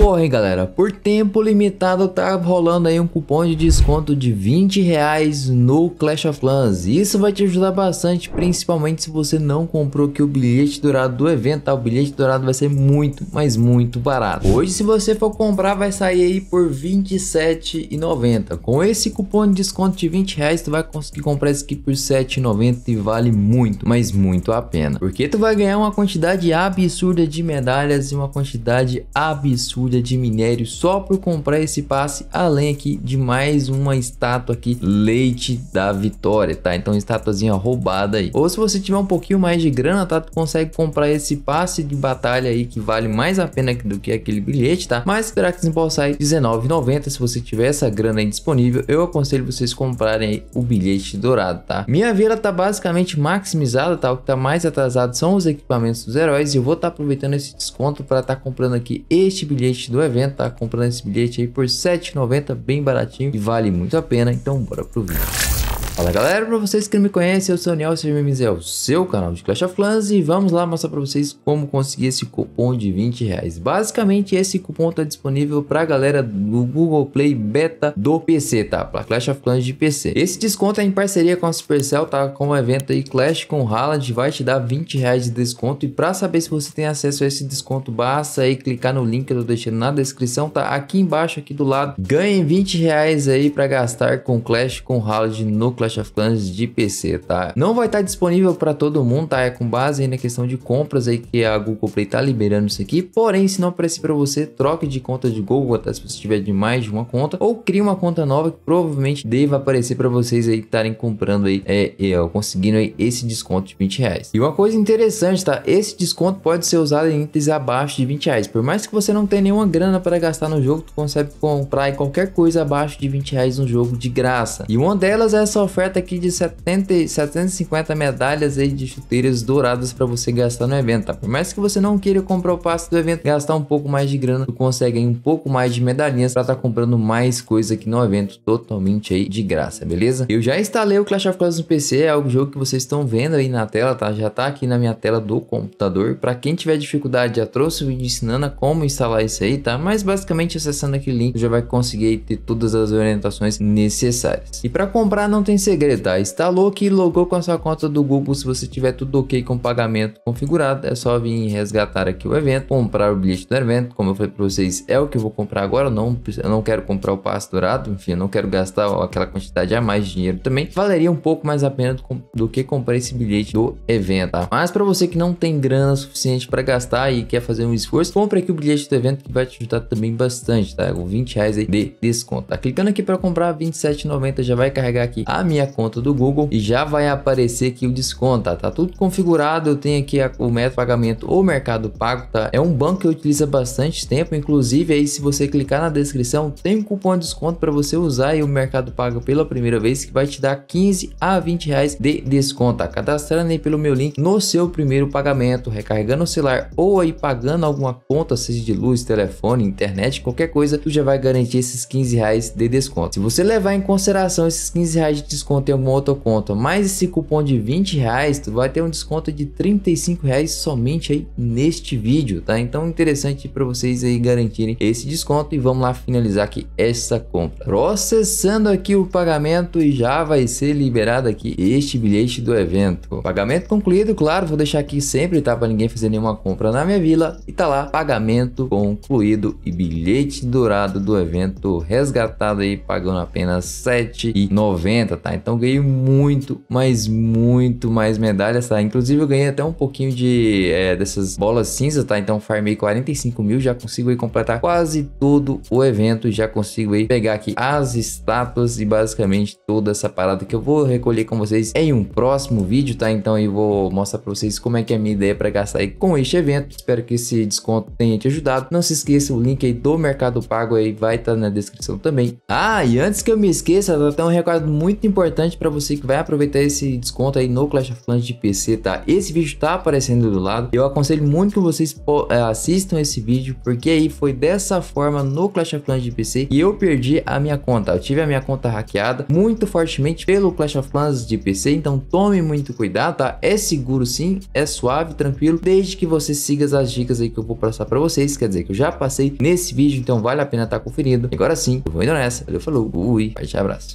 Porém, galera, por tempo limitado tá rolando aí um cupom de desconto de 20 reais no Clash of Clans. Isso vai te ajudar bastante, principalmente se você não comprou aqui o bilhete dourado do evento, tá? O bilhete dourado vai ser muito, mas muito barato. Hoje, se você for comprar, vai sair aí por 27,90. Com esse cupom de desconto de 20 reais, tu vai conseguir comprar isso aqui por 7,90 e vale muito, mas muito a pena. Porque tu vai ganhar uma quantidade absurda de medalhas e uma quantidade absurda de minério só por comprar esse passe, além aqui de mais uma estátua aqui, leite da vitória, tá? Então estátuazinha roubada aí. Ou se você tiver um pouquinho mais de grana, tá? Tu consegue comprar esse passe de batalha aí que vale mais a pena do que aquele bilhete, tá? Mas será que Ball sai R$19,90 se você tiver essa grana aí disponível, eu aconselho vocês comprarem o bilhete dourado, tá? Minha vila tá basicamente maximizada, tá? O que tá mais atrasado são os equipamentos dos heróis e eu vou estar tá aproveitando esse desconto para estar tá comprando aqui este bilhete bilhete do evento, tá? Comprando esse bilhete aí por R$7,90, bem baratinho e vale muito a pena. Então bora pro vídeo. Fala galera, pra vocês que não me conhecem, eu sou o Daniel, seja bem seu canal de Clash of Clans e vamos lá mostrar pra vocês como conseguir esse cupom de 20 reais. Basicamente esse cupom tá disponível pra galera do Google Play Beta do PC, tá? Pra Clash of Clans de PC. Esse desconto é em parceria com a Supercell, tá? Com o evento aí Clash com Haaland vai te dar 20 reais de desconto e pra saber se você tem acesso a esse desconto, basta aí clicar no link que eu tô deixando na descrição, tá? Aqui embaixo, aqui do lado, ganhe 20 reais aí pra gastar com Clash com Haaland no Clash Clash of Clans de PC, tá? Não vai estar tá disponível para todo mundo, tá? É com base aí na questão de compras aí que a Google Play tá liberando isso aqui. Porém, se não aparecer para você, troque de conta de Google, tá? Se você tiver de mais de uma conta ou crie uma conta nova que provavelmente deva aparecer para vocês aí estarem comprando aí, é, é, conseguindo aí esse desconto de 20 reais. E uma coisa interessante, tá? Esse desconto pode ser usado em itens abaixo de 20 reais. Por mais que você não tenha nenhuma grana para gastar no jogo, tu consegue comprar qualquer coisa abaixo de 20 reais no jogo de graça. E uma delas é essa oferta oferta aqui de 70, 750 medalhas aí de chuteiras douradas para você gastar no evento, tá? Por mais que você não queira comprar o passe do evento, gastar um pouco mais de grana, tu consegue aí um pouco mais de medalhinhas para estar tá comprando mais coisa aqui no evento totalmente aí de graça, beleza? Eu já instalei o Clash of Clans no PC, é o jogo que vocês estão vendo aí na tela, tá? Já tá aqui na minha tela do computador. Para quem tiver dificuldade, já trouxe o vídeo ensinando a como instalar isso aí, tá? Mas basicamente acessando aquele link, já vai conseguir ter todas as orientações necessárias. E para comprar não tem segredo, tá? Instalou que logou com a sua conta do Google. Se você tiver tudo ok com o pagamento configurado, é só vir resgatar aqui o evento, comprar o bilhete do evento. Como eu falei para vocês, é o que eu vou comprar agora. Não, eu não quero comprar o passe dourado, enfim, eu não quero gastar aquela quantidade a mais de dinheiro também. Valeria um pouco mais a pena do, do que comprar esse bilhete do evento, tá? Mas para você que não tem grana suficiente para gastar e quer fazer um esforço, compre aqui o bilhete do evento que vai te ajudar também bastante, tá? Com 20 reais de desconto. Tá clicando aqui para comprar 27,90 já vai carregar aqui a minha conta do Google e já vai aparecer aqui o desconto, tá? tá tudo configurado, eu tenho aqui a, o método pagamento ou mercado pago, tá? É um banco que eu utilizo há bastante tempo, inclusive aí se você clicar na descrição, tem um cupom de desconto para você usar e o mercado pago pela primeira vez que vai te dar 15 a 20 reais de desconto, tá? Cadastrando aí pelo meu link no seu primeiro pagamento, recarregando o celular ou aí pagando alguma conta, seja de luz, telefone, internet, qualquer coisa, tu já vai garantir esses 15 reais de desconto. Se você levar em consideração esses 15 reais de desconto, desconto em alguma outra conta. Mais esse cupom de 20 reais, tu vai ter um desconto de 35 reais somente aí neste vídeo, tá? Então interessante para vocês aí garantirem esse desconto e vamos lá finalizar aqui essa compra. Processando aqui o pagamento e já vai ser liberado aqui este bilhete do evento. Pagamento concluído, claro, vou deixar aqui sempre, tá? Para ninguém fazer nenhuma compra na minha vila. E tá lá, pagamento concluído e bilhete dourado do evento resgatado aí, pagando apenas 7,90, tá? tá? Então ganhei muito, mas muito mais medalhas, tá? Inclusive eu ganhei até um pouquinho de é, dessas bolas cinza, tá? Então farmei 45 mil, já consigo aí completar quase todo o evento, já consigo aí pegar aqui as estátuas e basicamente toda essa parada que eu vou recolher com vocês em um próximo vídeo, tá? Então eu vou mostrar pra vocês como é que é a minha ideia para gastar aí com este evento. Espero que esse desconto tenha te ajudado. Não se esqueça, o link aí do Mercado Pago aí vai estar tá na descrição também. Ah, e antes que eu me esqueça, tá até um recado muito importante importante para você que vai aproveitar esse desconto aí no Clash of Clans de PC, tá? Esse vídeo tá aparecendo do lado. Eu aconselho muito que vocês é, assistam esse vídeo, porque aí foi dessa forma no Clash of Clans de PC e eu perdi a minha conta. Eu tive a minha conta hackeada muito fortemente pelo Clash of Clans de PC, então tome muito cuidado, tá? É seguro sim, é suave, tranquilo, desde que você siga as dicas aí que eu vou passar para vocês, quer dizer, que eu já passei nesse vídeo, então vale a pena estar tá conferindo. Agora sim, eu vou indo nessa. Valeu, falou, fui, forte abraço.